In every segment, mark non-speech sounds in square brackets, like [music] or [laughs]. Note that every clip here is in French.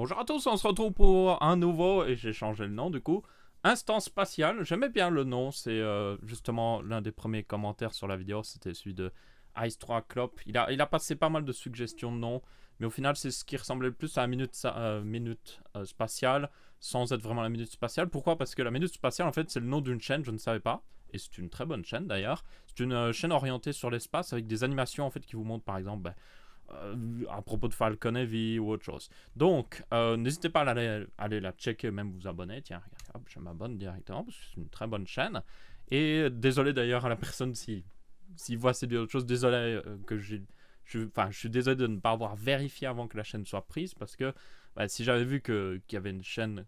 Bonjour à tous, on se retrouve pour un nouveau, et j'ai changé le nom du coup, Instance Spatiale, J'aimais bien le nom, c'est euh, justement l'un des premiers commentaires sur la vidéo, c'était celui de Ice 3 Clop. Il a, il a passé pas mal de suggestions de noms, mais au final c'est ce qui ressemblait le plus à la minute, euh, minute euh, spatiale, sans être vraiment la minute spatiale. Pourquoi Parce que la minute spatiale en fait c'est le nom d'une chaîne, je ne savais pas et c'est une très bonne chaîne d'ailleurs. C'est une chaîne orientée sur l'espace avec des animations en fait qui vous montrent par exemple ben, euh, à propos de Falcon Heavy ou autre chose. Donc, euh, n'hésitez pas à aller, la checker, même vous abonner. Tiens, regardez, hop, je m'abonne directement parce que c'est une très bonne chaîne. Et désolé d'ailleurs à la personne si, si voit ces autres choses. Désolé euh, que j'ai. Je, enfin, je suis désolé de ne pas avoir vérifié avant que la chaîne soit prise parce que bah, si j'avais vu qu'il y avait une chaîne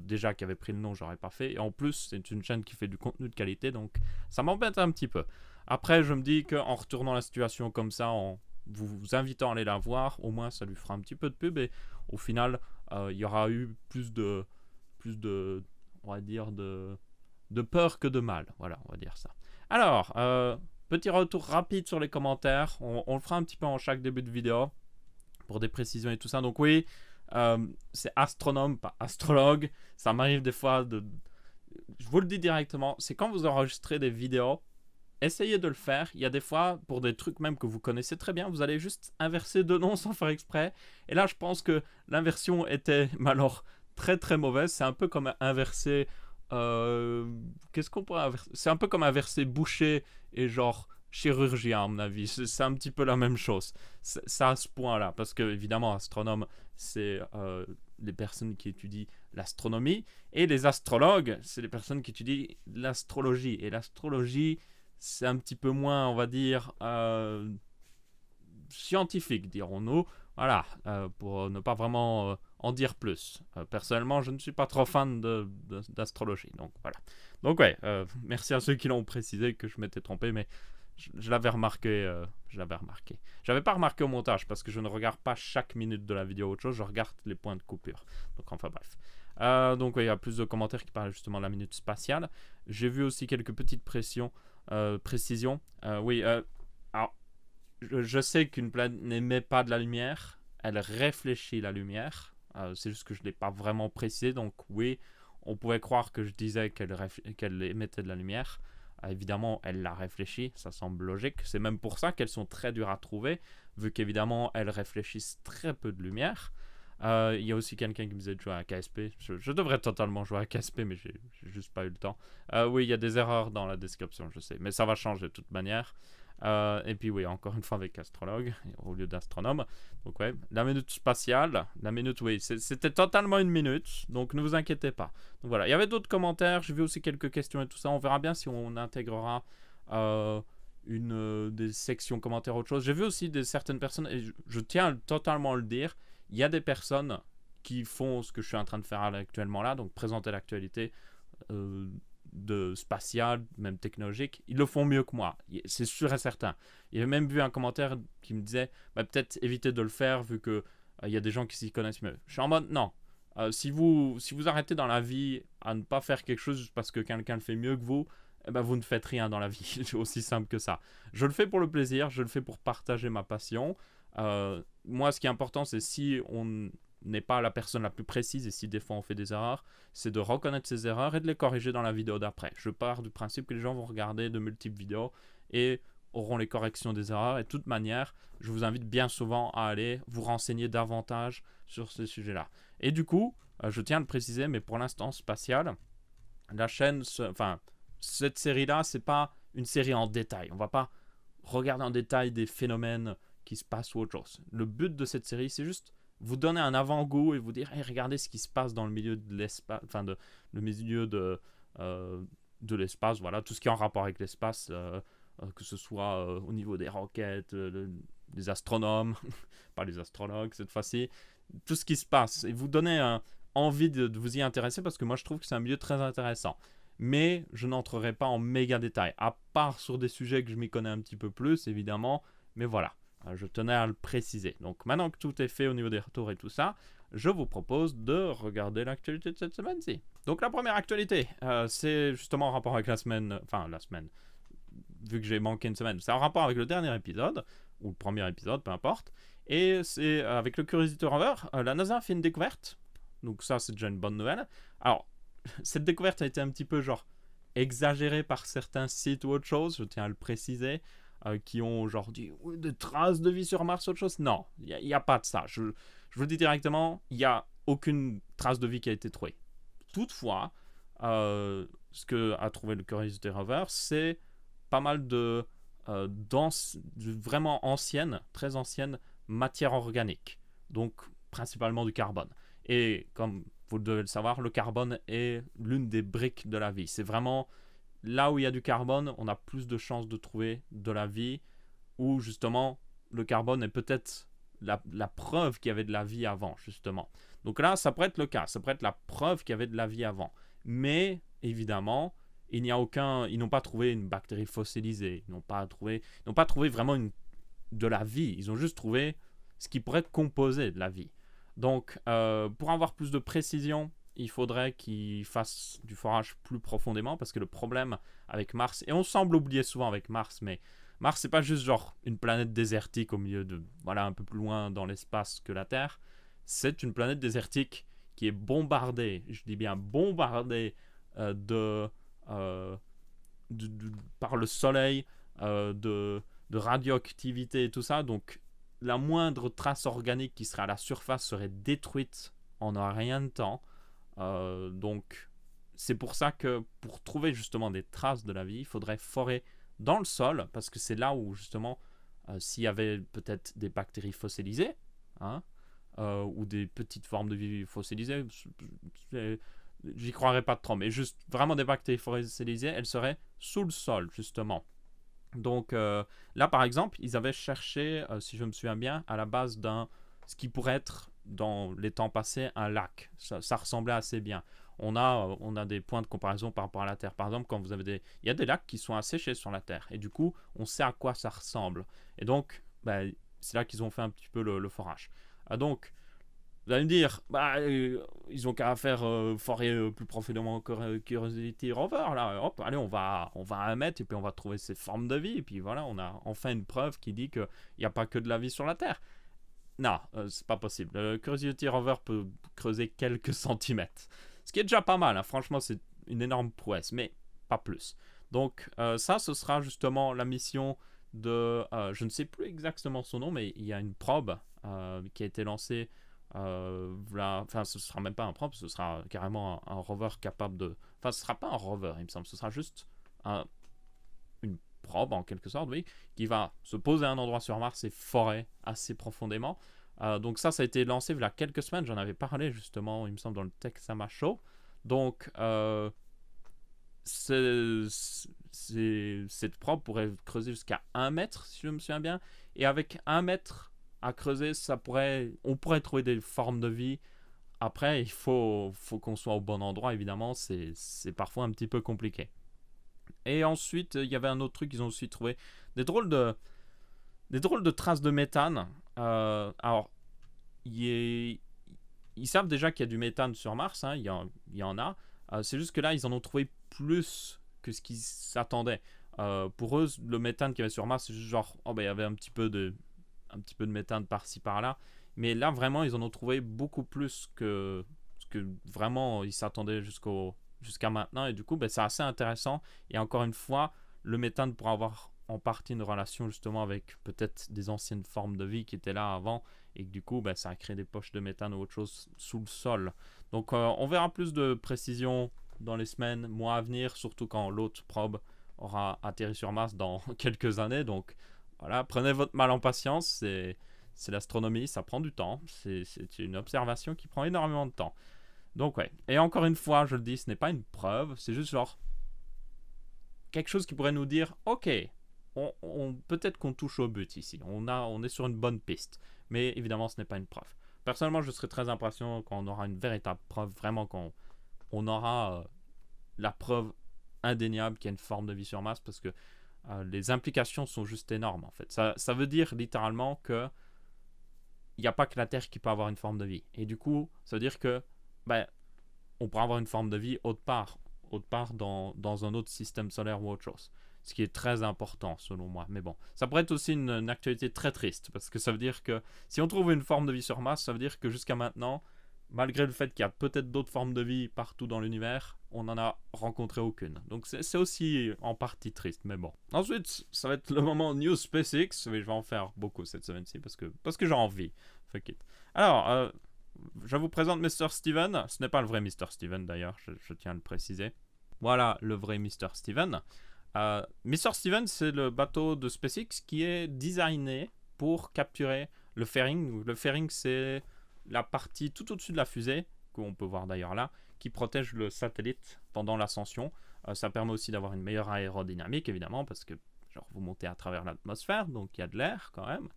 déjà qui avait pris le nom, j'aurais pas fait. Et en plus, c'est une chaîne qui fait du contenu de qualité donc ça m'embête un petit peu. Après, je me dis qu'en retournant la situation comme ça, en vous vous invitant à aller la voir, au moins ça lui fera un petit peu de pub et au final, euh, il y aura eu plus de, plus de, on va dire de, de peur que de mal. Voilà, on va dire ça. Alors, euh, petit retour rapide sur les commentaires. On, le fera un petit peu en chaque début de vidéo pour des précisions et tout ça. Donc oui, euh, c'est astronome, pas astrologue. Ça m'arrive des fois de, je vous le dis directement, c'est quand vous enregistrez des vidéos essayez de le faire. Il y a des fois, pour des trucs même que vous connaissez très bien, vous allez juste inverser deux noms [laughs] sans faire exprès. Et là, je pense que l'inversion était, [laughs] alors, très très mauvaise. C'est un peu comme inverser. Euh, qu'est-ce qu'on pourrait inverser C'est un peu comme inverser boucher et genre chirurgien, à mon avis. C'est un petit peu la même chose. ça à ce point-là. Parce que, évidemment, astronome, c'est euh, les personnes qui étudient l'astronomie. Et les astrologues, c'est les personnes qui étudient l'astrologie. Et l'astrologie, c'est un petit peu moins, on va dire, euh, scientifique, dirons-nous. Voilà, euh, pour euh, ne pas vraiment en dire plus. personnellement, je ne suis pas trop fan d'astrologie, donc voilà. Donc ouais, merci à ceux qui l'ont précisé que je m'étais trompé, mais je, l'avais remarqué, je l'avais remarqué. J'avais pas remarqué au montage parce que je ne regarde pas chaque minute de la vidéo autre chose, je regarde les points de coupure. Donc enfin bref. donc il y a plus de commentaires qui parlent justement de la minute spatiale. J'ai vu aussi quelques petites pressions euh, précision. Euh, oui, euh, alors, je, sais qu'une planète n'émet pas de la lumière, elle réfléchit la lumière. c'est juste que je ne l'ai pas vraiment précisé, donc oui, on pouvait croire que je disais qu'elle émettait de la lumière. Évidemment, elle l'a réfléchit, ça semble logique. C'est même pour ça qu'elles sont très dures à trouver, vu qu'évidemment, elles réfléchissent très peu de lumière. Euh, il y a aussi quelqu'un qui me disait de jouer à KSP. Je, devrais totalement jouer à KSP, mais j'ai juste pas eu le temps. Euh, oui, il y a des erreurs dans la description, je sais. Mais ça va changer de toute manière. Euh, et puis oui, encore une fois avec astrologue au lieu d'astronome. Donc ouais, la minute spatiale, la minute oui, c'était totalement une minute, donc ne vous inquiétez pas. Donc voilà, il y avait d'autres commentaires, j'ai vu aussi quelques questions et tout ça. On verra bien si on intégrera une des sections commentaires ou autre chose. J'ai vu aussi des certaines personnes et je, tiens tiens à totalement le dire, il y a des personnes qui font ce que je suis en train de faire actuellement là, donc présenter l'actualité euh, de spatiale, même technologique, ils le font mieux que moi, c'est sûr et certain. J'ai même vu un commentaire qui me disait bah, peut-être éviter de le faire vu que euh, il y a des gens qui s'y connaissent mieux. Je suis en mode non. Euh, si, vous, si vous arrêtez dans la vie à ne pas faire quelque chose parce que quelqu'un le fait mieux que vous, eh ben vous ne faites rien dans la vie. [laughs] C'est aussi simple que ça. Je le fais pour le plaisir, je le fais pour partager ma passion moi, ce qui est important, c'est si on n'est pas la personne la plus précise et si des fois on fait des erreurs, c'est de reconnaître ces erreurs et de les corriger dans la vidéo d'après. Je pars du principe que les gens vont regarder de multiples vidéos et auront les corrections des erreurs. Et de toute manière, je vous invite bien souvent à aller vous renseigner davantage sur ce sujet-là. Et du coup, euh, je tiens à le préciser, mais pour l'instant, spatial, la chaîne, enfin, cette série-là, c'est pas une série en détail. On va pas regarder en détail des phénomènes qui se passe ou autre chose. Le but de cette série, c'est juste vous donner un avant-goût et vous dire hey, regardez ce qui se passe dans le milieu de l'espace, enfin, de, le milieu de, euh, de l'espace, voilà, tout ce qui est en rapport avec l'espace, euh, euh, que ce soit au niveau des roquettes, des astronomes, [laughs] pas les astrologues cette fois-ci, tout ce qui se passe et vous donner envie de, de vous y intéresser parce que moi je trouve que c'est un milieu très intéressant mais je n'entrerai pas en méga détail, à part sur des sujets que je m'y connais un petit peu plus, évidemment, mais voilà. Euh, je tenais à le préciser. Donc maintenant que tout est fait au niveau des retours et tout ça, je vous propose de regarder l'actualité de cette semaine-ci. Donc la première actualité, euh, c'est justement en rapport avec la semaine, enfin la semaine, vu que j'ai manqué une semaine, c'est en rapport avec le dernier épisode, ou le premier épisode, peu importe. Et c'est euh, avec le Curiosity Rover, la NASA fait une découverte. Donc ça, c'est déjà une bonne nouvelle. Alors, [laughs] cette découverte a été un petit peu genre exagérée par certains sites ou autre chose, je tiens à le préciser. Euh, qui ont aujourd'hui des traces de vie sur Mars, autre chose. Non, il n'y a, pas de ça. Je, vous le dis directement, il n'y a aucune trace de vie qui a été trouvée. Toutefois, euh, ce que a trouvé le Curiosity Rover, c'est pas mal de, euh, de vraiment anciennes, très anciennes matières organiques, donc principalement du carbone. Et comme vous devez le savoir, le carbone est l'une des briques de la vie. C'est vraiment là où il y a du carbone, on a plus de chances de trouver de la vie, où justement le carbone est peut-être la, preuve qu'il y avait de la vie avant, justement. Donc là, ça pourrait être le cas, ça pourrait être la preuve qu'il y avait de la vie avant. Mais évidemment, il n'y a aucun, ils n'ont pas trouvé une bactérie fossilisée, ils n'ont pas trouvé, n'ont pas trouvé vraiment une, de la vie. Ils ont juste trouvé ce qui pourrait être composé de la vie. Donc, euh, pour avoir plus de précision, il faudrait qu'ils fassent du forage plus profondément parce que le problème avec Mars, et on semble oublier souvent avec Mars, mais Mars c'est pas juste genre une planète désertique au milieu de, voilà, un peu plus loin dans l'espace que la Terre, c'est une planète désertique qui est bombardée, je dis bien bombardée euh, de, euh, par le soleil, euh, de, de radioactivité et tout ça, donc la moindre trace organique qui serait à la surface serait détruite en un rien de temps. Euh, donc c'est pour ça que pour trouver justement des traces de la vie, il faudrait forer dans le sol, parce que c'est là où justement, euh, s'il y avait peut-être des bactéries fossilisées, hein, euh, ou des petites formes de vie fossilisées, j'y croirais pas trop, mais juste vraiment des bactéries fossilisées, elles seraient sous le sol, justement. Donc là, par exemple, ils avaient cherché, si je me souviens bien, à la base d'un, ce qui pourrait être dans les temps passés un lac. Ça, ressemblait assez bien. On a, euh, on a des points de comparaison par rapport à la Terre. Par exemple, quand vous avez des, il y a des lacs qui sont asséchés sur la Terre, et du coup, on sait à quoi ça ressemble. Et donc, bah, c'est là qu'ils ont fait un petit peu le, forage. Ah, donc, vous allez me dire, bah, euh, ils ont qu'à faire euh, forer plus profondément Curiosity Rover, là, hop, allez, on va, on va à un mètre, et puis on va trouver ces formes de vie, et puis voilà, on a enfin une preuve qui dit qu'il n'y a pas que de la vie sur la Terre. Non, ce euh, c'est pas possible. Le euh, Curiosity Rover peut creuser quelques [laughs] centimètres. Ce qui est déjà pas mal, hein. franchement, c'est une énorme prouesse, mais pas plus. Donc, euh, ça, ce sera justement la mission de. je ne sais plus exactement son nom, mais il y a une probe qui a été lancée. Enfin, ce sera même pas un probe, ce sera carrément un, un rover capable de. Enfin, ce sera pas un rover, il me semble, ce sera juste un probe en quelque sorte, oui, qui va se poser à un endroit sur Mars et forer assez profondément. Euh, donc ça, ça a été lancé il y a quelques semaines, j'en avais parlé justement, il me semble, dans le Texama Show. Donc, euh, cette probe pourrait creuser jusqu'à 1 mètre, si je me souviens bien. Et avec 1 mètre à creuser, ça pourrait, on pourrait trouver des formes de vie. Après, il faut, faut qu'on soit au bon endroit, évidemment, c'est parfois un petit peu compliqué. Et ensuite, il y avait un autre truc qu'ils ont aussi trouvé. Des drôles de, des drôles de traces de méthane. Euh, alors, ils savent déjà qu'il y a du méthane sur Mars, hein, il, y en, a. Euh, c'est juste que là, ils en ont trouvé plus que ce qu'ils s'attendaient. Euh, pour eux, le méthane qu'il y avait sur Mars, c'est juste genre, oh, ben, il y avait un petit peu de, un petit peu de méthane par-ci, par-là. Mais là, vraiment, ils en ont trouvé beaucoup plus que, que vraiment ils s'attendaient jusqu'au jusqu'à maintenant. Et du coup, ben, c'est assez intéressant. Et encore une fois, le méthane pourrait avoir en partie une relation justement avec peut-être des anciennes formes de vie qui étaient là avant et que du coup ben, ça a créé des poches de méthane ou autre chose sous le sol. Donc euh, on verra plus de précisions dans les semaines, mois à venir, surtout quand l'autre probe aura atterri sur Mars dans [laughs] quelques années. Donc voilà, prenez votre mal en patience, c'est l'astronomie, ça prend du temps, c'est une observation qui prend énormément de temps. Donc ouais. Et encore une fois, je le dis, ce n'est pas une preuve, c'est juste genre quelque chose qui pourrait nous dire, ok, on, peut-être qu'on touche au but ici, on, est sur une bonne piste. Mais évidemment, ce n'est pas une preuve. Personnellement, je serais très impression quand on aura une véritable preuve, vraiment quand on, aura euh, la preuve indéniable qu'il y a une forme de vie sur Mars, parce que euh, les implications sont juste énormes en fait. Ça, ça veut dire littéralement que il n'y a pas que la Terre qui peut avoir une forme de vie. Et du coup, ça veut dire que ben, on pourra avoir une forme de vie autre part, autre part dans, un autre système solaire ou autre chose. Ce qui est très important selon moi. Mais bon, ça pourrait être aussi une, actualité très triste, parce que ça veut dire que si on trouve une forme de vie sur Mars, ça veut dire que jusqu'à maintenant, malgré le fait qu'il y a peut-être d'autres formes de vie partout dans l'univers, on n'en a rencontré aucune. Donc c'est aussi en partie triste, mais bon. Ensuite, ça va être le moment New SpaceX, mais je vais en faire beaucoup cette semaine-ci parce que, parce que j'ai envie. Fuck it. Alors, euh, je vous présente Mr. Steven. Ce n'est pas le vrai Mr. Steven d'ailleurs, je, tiens à le préciser. Voilà le vrai Mr. Steven. Euh, Steven, c'est le bateau de SpaceX qui est designé pour capturer le fairing. Le fairing, c'est la partie tout au-dessus de la fusée, qu'on peut voir d'ailleurs là, qui protège le satellite pendant l'ascension. Euh, ça permet aussi d'avoir une meilleure aérodynamique, évidemment, parce que genre, vous montez à travers l'atmosphère, donc il y a de l'air quand même.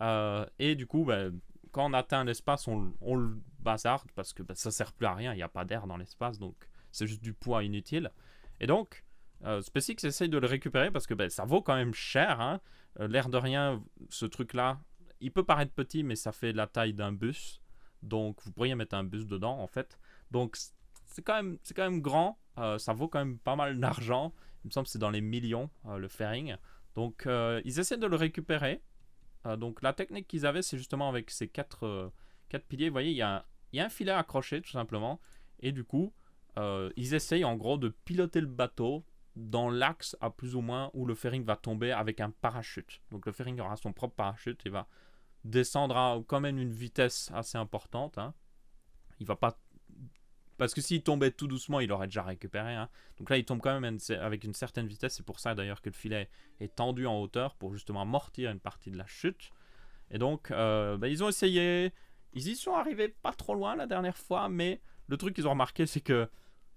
Euh, et du coup, bah, quand on atteint l'espace, on, on, le bazarde parce que bah, ça sert plus à rien, il n'y a pas d'air dans l'espace, donc c'est juste du poids inutile. Et donc, euh, SpaceX essaye de le récupérer parce que bah, ça vaut quand même cher. Hein. Euh, l'air de rien, ce truc-là, il peut paraître petit, mais ça fait la taille d'un bus. Donc, vous pourriez mettre un bus dedans, en fait. Donc, c'est quand même, c'est quand même grand. Euh, ça vaut quand même pas mal d'argent. Il me semble que c'est dans les millions, le fairing. Donc, ils essaient de le récupérer. Euh, donc la technique qu'ils avaient, c'est justement avec ces quatre, euh, piliers. Vous voyez, il y, a un, filet accroché tout simplement. Et du coup, euh, ils essayent en gros de piloter le bateau dans l'axe à plus ou moins où le fairing va tomber avec un parachute. Donc le fairing aura son propre parachute Il va descendre à quand même une vitesse assez importante. Hein. Il va pas parce que s'il tombait tout doucement, il aurait déjà récupéré. Hein. Donc là, il tombe quand même avec une certaine vitesse. C'est pour ça d'ailleurs que le filet est tendu en hauteur pour justement amortir une partie de la chute. Et donc, euh, bah, ils ont essayé. Ils y sont arrivés pas trop loin la dernière fois, mais le truc qu'ils ont remarqué, c'est que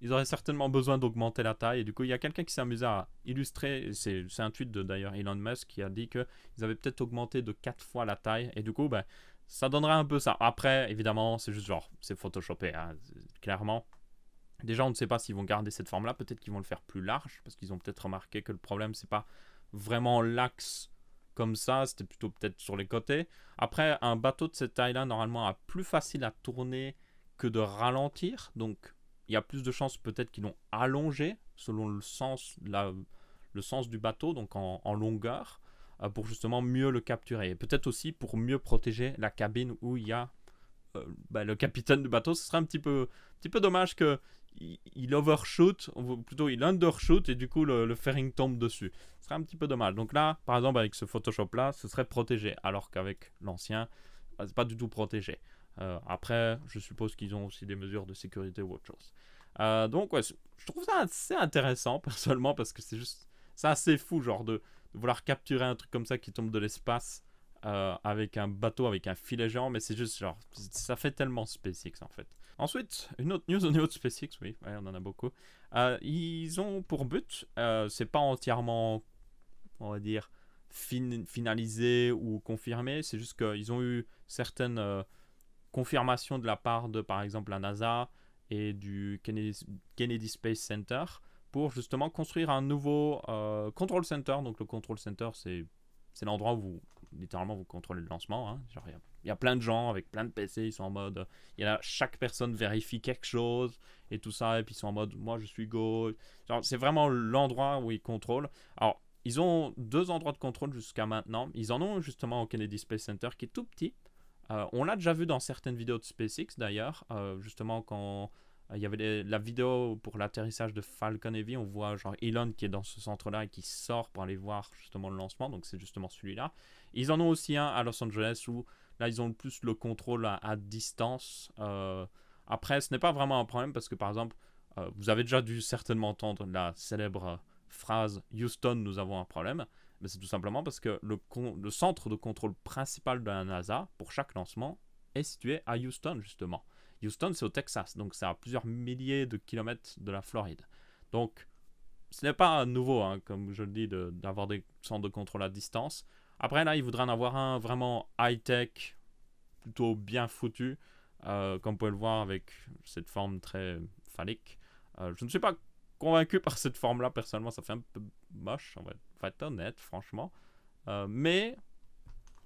ils auraient certainement besoin d'augmenter la taille. Et du coup, il y a quelqu'un qui s'est amusé à illustrer, c'est un tweet d'ailleurs Elon Musk qui a dit qu'ils avaient peut-être augmenté de 4 fois la taille. Et du coup, ben, ça donnerait un peu ça. Après, évidemment, c'est juste genre, c'est photoshopé, hein. clairement. Déjà, on ne sait pas s'ils vont garder cette forme-là. Peut-être qu'ils vont le faire plus large, parce qu'ils ont peut-être remarqué que le problème, c'est pas vraiment l'axe comme ça, c'était plutôt peut-être sur les côtés. Après, un bateau de cette taille-là, normalement, a plus facile à tourner que de ralentir. Donc, il y a plus de chances peut-être qu'ils l'ont allongé, selon le sens, la, le sens du bateau, donc en longueur. Euh, pour justement mieux le capturer. Et peut-être aussi pour mieux protéger la cabine où il y a euh, bah, le capitaine du bateau. Ce serait un petit peu, petit peu dommage que il, overshoot, ou plutôt il undershoot et du coup le, fairing tombe dessus. Ce serait un petit peu dommage. Donc là, par exemple, avec ce Photoshop là, ce serait protégé, alors qu'avec l'ancien, bah, c'est pas du tout protégé. Euh, après, je suppose qu'ils ont aussi des mesures de sécurité ou autre chose. donc ouais, je trouve ça assez intéressant [laughs] personnellement parce que c'est juste, c'est assez fou genre de de vouloir capturer un truc comme ça qui tombe de l'espace euh, avec un bateau, avec un filet géant, mais c'est juste genre, ça fait tellement SpaceX en fait. Ensuite, une autre news au niveau de SpaceX, oui, on en a beaucoup. Euh, ils ont pour but, euh, c'est pas entièrement, on va dire, finalisé ou confirmé, c'est juste qu'ils ont eu certaines confirmations de la part de par exemple la NASA et du Kennedy Space Center pour justement construire un nouveau euh, control center. Donc le control center, c'est l'endroit où vous, littéralement, vous contrôlez le lancement. Hein. il y, a plein de gens avec plein de PC, ils sont en mode, y a chaque personne vérifie quelque chose et tout ça, et puis ils sont en mode, moi je suis Go. C'est vraiment l'endroit où ils contrôlent. Alors, ils ont deux endroits de contrôle jusqu'à maintenant. Ils en ont justement au Kennedy Space Center qui est tout petit. Euh, on l'a déjà vu dans certaines vidéos de SpaceX d'ailleurs, euh, justement quand il y avait la vidéo pour l'atterrissage de Falcon Heavy, on voit genre Elon qui est dans ce centre-là et qui sort pour aller voir justement le lancement, donc c'est justement celui-là. Ils en ont aussi un à Los Angeles où là ils ont plus le contrôle à, distance. Euh, après, ce n'est pas vraiment un problème parce que par exemple, euh, vous avez déjà dû certainement entendre la célèbre phrase Houston, nous avons un problème. Mais c'est tout simplement parce que le centre de contrôle principal de la NASA pour chaque lancement est situé à Houston justement. Houston, c'est au Texas, donc c'est à plusieurs milliers de kilomètres de la Floride. Donc, ce n'est pas nouveau, hein, comme je le dis, d'avoir des centres de contrôle à distance. Après, là, il voudrait en avoir un vraiment high-tech, plutôt bien foutu, euh, comme vous pouvez le voir avec cette forme très phallique. Euh, je ne suis pas convaincu [laughs] par cette forme-là, personnellement, ça fait un peu moche, on va être, honnête, franchement. Euh, mais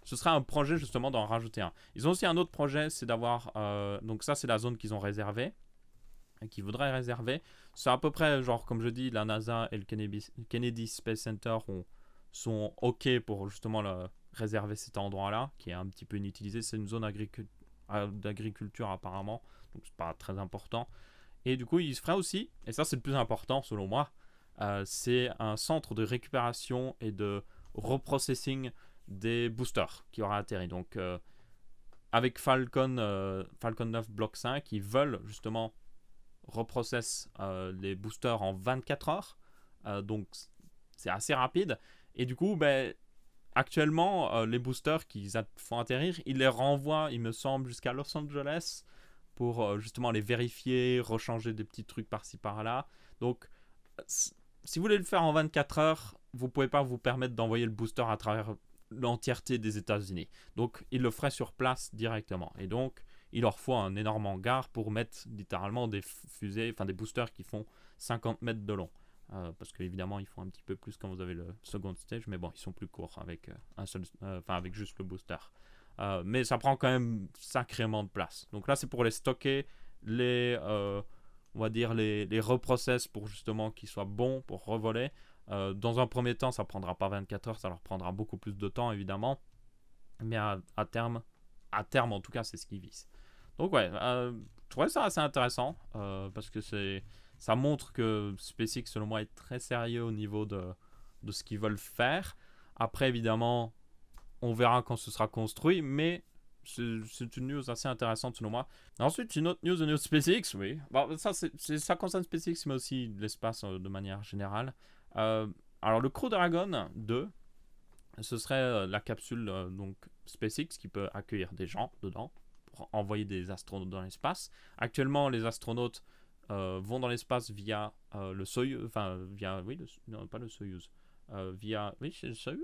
ce sera un projet justement d'en rajouter un. Ils ont aussi un autre projet, c'est d'avoir... Euh, donc ça, c'est la zone qu'ils ont réservée, qu'ils voudraient réserver. C'est à peu près, genre, comme je dis, la NASA et le Kennedy, Kennedy Space Center ont, sont OK pour justement le, réserver cet endroit-là, qui est un petit peu inutilisé. C'est une zone euh, d'agriculture apparemment, donc c'est pas très important. Et du coup, ils feraient aussi, et ça c'est le plus important selon moi, euh, c'est un centre de récupération et de reprocessing des boosters qui aura atterri. Donc euh, avec Falcon, euh, Falcon 9 Block 5, ils veulent justement reprocesser euh, les boosters en 24 heures. donc c'est assez rapide. Et du coup, ben, actuellement, les boosters qu'ils font atterrir, ils les renvoient, il me semble, jusqu'à Los Angeles pour justement les vérifier, rechanger des petits trucs par-ci par-là. Donc si vous voulez le faire en 24 heures, vous pouvez pas vous permettre d'envoyer le booster à travers l'entièreté des États-Unis. Donc, il le ferait sur place directement. Et donc, il leur faut un énorme hangar pour mettre littéralement des fusées, enfin des boosters qui font 50 mètres de long. Euh, parce qu'évidemment, ils font un petit peu plus quand vous avez le second stage, mais bon, ils sont plus courts avec, euh, un seul, euh, enfin avec juste le booster. mais ça prend quand même sacrément de place. Donc là, c'est pour les stocker, les, on va dire, les, les reprocess pour justement qu'ils soient bons pour revoler. Euh, dans un premier temps, ça prendra pas 24 heures, ça leur prendra beaucoup plus de temps évidemment. Mais à, terme, à terme en tout cas, c'est ce qu'ils visent. Donc ouais, euh, je trouvais ça assez intéressant euh, parce que c'est, ça montre que SpaceX selon moi est très sérieux au niveau de, de ce qu'ils veulent faire. Après évidemment, on verra quand ce sera construit, mais c'est une news assez intéressante selon moi. Ensuite, une autre news, de news SpaceX, oui. ça, c'est, ça concerne SpaceX, mais aussi l'espace de manière générale. Euh, alors le Crew Dragon 2, ce serait euh, la capsule euh, donc SpaceX qui peut accueillir des gens dedans pour envoyer des astronautes dans l'espace. Actuellement, les astronautes vont dans l'espace via le Soyuz, enfin via, oui, non, pas le Soyuz, via, oui, c'est le Soyuz,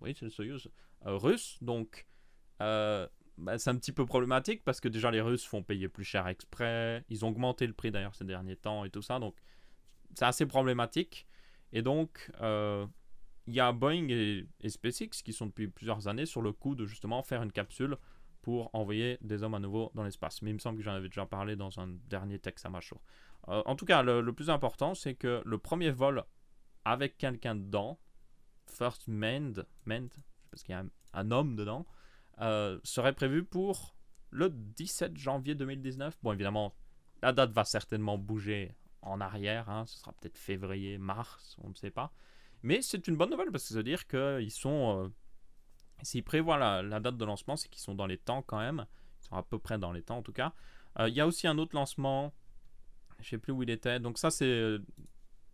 oui, c'est le Soyuz russe. Donc, bah, c'est un petit peu problématique parce que déjà les Russes font payer plus cher exprès. Ils ont augmenté le prix d'ailleurs ces derniers temps et tout ça, donc c'est assez problématique. Et donc, euh, il y a Boeing et, SpaceX qui sont depuis plusieurs années sur le coup de justement faire une capsule pour envoyer des hommes à nouveau dans l'espace. Mais il me semble que j'en avais déjà parlé dans un dernier texte à Macho. Euh, en tout cas, le, plus important, c'est que le premier vol avec quelqu'un dedans, First Mend, parce qu'il y a un, homme dedans, euh, serait prévu pour le 17 janvier 2019. Bon, évidemment, la date va certainement bouger en arrière. Hein, ce sera peut-être février, mars, on ne sait pas. Mais c'est une bonne nouvelle parce que ça veut dire qu'ils euh, sont. Euh, s'ils prévoient la, date de lancement, c'est qu'ils sont dans les temps quand même. Ils sont à peu près dans les temps en tout cas. Euh, il y a aussi un autre lancement. Je sais plus où il était. Donc ça c'est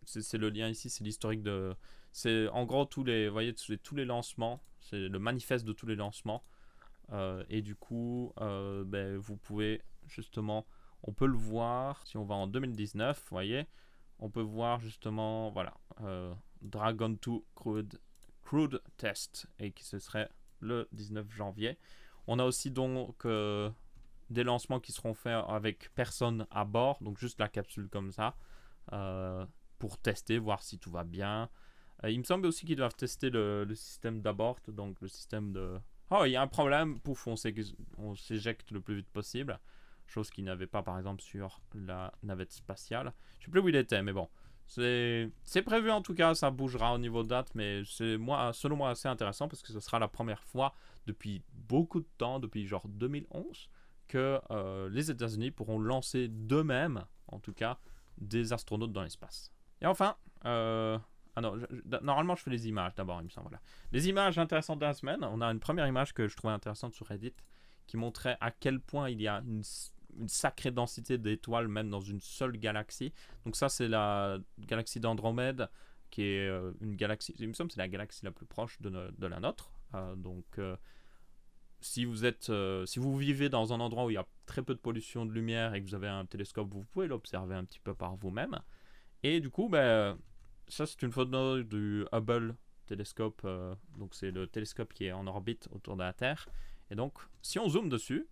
c'est le lien ici, c'est l'historique de. C'est en gros tous les, voyez, tous les, lancements, c'est le manifeste de tous les lancements. et du coup, ben, vous pouvez justement on peut le voir, si on va en 2019, vous voyez, on peut voir justement, voilà, euh, Dragon 2 crude, crude Test, et qui ce serait le 19 janvier. On a aussi donc euh, des lancements qui seront faits avec personne à bord, donc juste la capsule comme ça, euh, pour tester, voir si tout va bien. il me semble aussi qu'ils doivent tester le, le système d'abord, donc le système de... Oh, il y a un problème, pouf, on s'éjecte le plus vite possible chose qu'il n'avait pas par exemple sur la navette spatiale. Je sais plus où il était, mais bon. C'est prévu en tout cas, ça bougera au niveau de date, mais c'est moi, selon moi assez intéressant parce que ce sera la première fois depuis beaucoup de temps, depuis genre 2011, que euh, les États-Unis pourront lancer d'eux-mêmes, en tout cas, des astronautes dans l'espace. Et enfin, euh, ah normalement je fais les images d'abord, il me semble. Voilà. Les images intéressantes de la semaine, on a une première image que je trouvais intéressante sur Reddit qui montrait à quel point il y a une, sacrée densité d'étoiles même dans une seule galaxie. Donc ça c'est la galaxie d'Andromède qui est euh, une galaxie, il me semble c'est la galaxie la plus proche de, la nôtre. Euh, donc euh, si vous êtes, si vous vivez dans un endroit où il y a très peu de pollution de lumière et que vous avez un télescope, vous pouvez l'observer un petit peu par vous-même. Et du coup, ben, ça c'est une photo du Hubble télescope, donc c'est le télescope qui est en orbite autour de la Terre et donc, si on zoome dessus,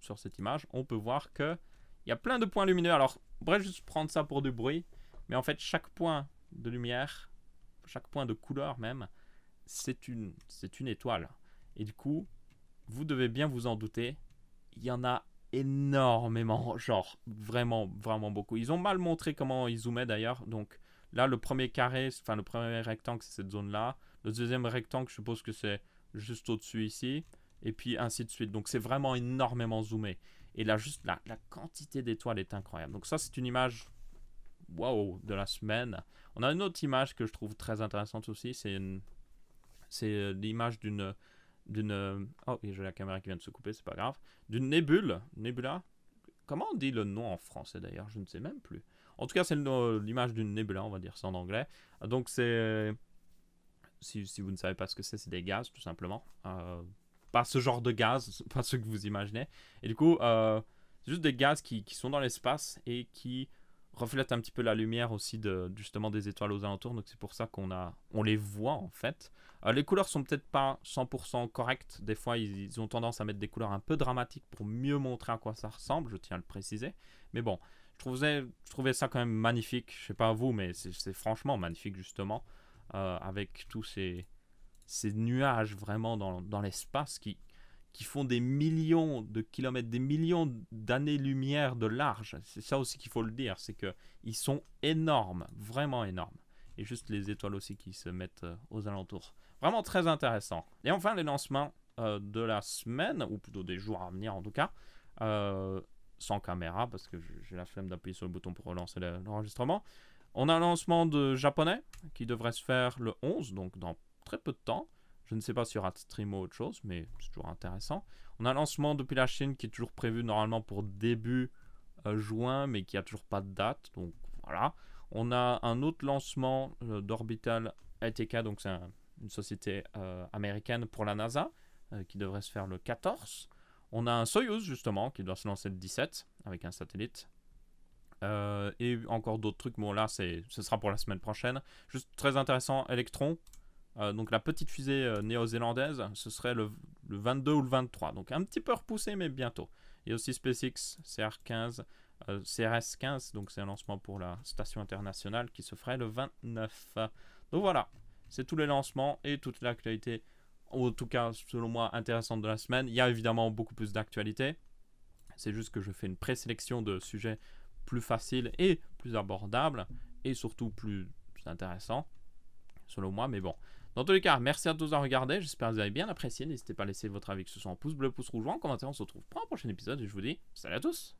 sur cette image, on peut voir qu'il y a plein de points lumineux. Alors, on pourrait juste prendre ça pour du bruit, mais en fait, chaque point de lumière, chaque point de couleur même, c'est une, c'est une étoile. Et du coup, vous devez bien vous en douter, il y en a énormément, [laughs] genre vraiment, vraiment beaucoup. Ils ont mal montré comment ils zoomaient d'ailleurs, donc là, le premier carré, enfin le premier rectangle, c'est cette zone-là. Le deuxième rectangle, je suppose que c'est juste au-dessus ici et puis ainsi de suite. Donc c'est vraiment énormément zoomé. Et là, juste la, la quantité d'étoiles est incroyable. Donc ça, c'est une image waouh, de la semaine. On a une autre image que je trouve très intéressante aussi. C'est c'est euh, l'image d'une d'une euh, oh j'ai la caméra qui vient de se couper, c'est pas grave. D'une nébule, nébula. Comment on dit le nom en français d'ailleurs Je ne sais même plus. En tout cas, c'est euh, l'image d'une nébule. on va dire ça en anglais. Donc c'est si, si, vous ne savez pas ce que c'est, c'est des gaz tout simplement. Euh, pas ce genre de gaz, pas ce que vous imaginez. Et du coup, euh, juste des gaz qui, qui sont dans l'espace et qui reflètent un petit peu la lumière aussi de justement des étoiles aux alentours. Donc c'est pour ça qu'on a, on les voit en fait. Euh, les couleurs sont peut-être pas 100% correctes. Des fois, ils, ont tendance à mettre des couleurs un peu dramatiques pour mieux montrer à quoi ça ressemble. Je tiens à le préciser. Mais bon, je trouvais, je trouvais ça quand même magnifique. Je sais pas vous, mais c'est franchement magnifique justement euh, avec tous ces ces nuages vraiment dans, dans l'espace qui, qui font des millions de kilomètres, des millions d'années-lumière de large. C'est ça aussi qu'il faut le dire, c'est qu'ils sont énormes, vraiment énormes. Et juste les étoiles aussi qui se mettent euh, aux alentours. Vraiment très intéressant. Et enfin, les lancements euh, de la semaine, ou plutôt des jours à venir en tout cas, euh, sans caméra, parce que j'ai la flemme d'appuyer sur le bouton pour relancer l'enregistrement. On a un lancement de japonais qui devrait se faire le 11, donc dans très peu de temps. Je ne sais pas sur y aura stream ou autre chose, mais c'est toujours intéressant. On a un lancement depuis la Chine qui est toujours prévu normalement pour début euh, juin, mais qui a toujours pas de date. Donc voilà. On a un autre lancement euh, d'Orbital ATK, donc c'est une société euh, américaine pour la NASA, qui devrait se faire le 14. On a un Soyuz justement qui doit se lancer le 17 avec un satellite. et encore d'autres trucs. Bon là, ce sera pour la semaine prochaine. Juste très intéressant, Electron, euh, donc la petite fusée euh, néo-zélandaise, ce serait le, 22 ou le 23. Donc un petit peu repoussé, mais bientôt. et aussi SpaceX, CR15, euh, CRS-15, donc c'est un lancement pour la station internationale qui se ferait le 29. Donc voilà, c'est tous les lancements et toute l'actualité, en tout cas selon moi intéressante de la semaine. Il y a évidemment beaucoup plus d'actualité. C'est juste que je fais une présélection de sujets plus faciles et plus abordables et surtout plus intéressants selon moi, mais bon. Dans tous les cas, merci à tous d'avoir regardé. J'espère que vous avez bien apprécié. N'hésitez pas à laisser votre avis, que ce soit en pouce bleu, pouce rouge ou en commentaire. On se retrouve pour un prochain épisode et je vous dis salut à tous.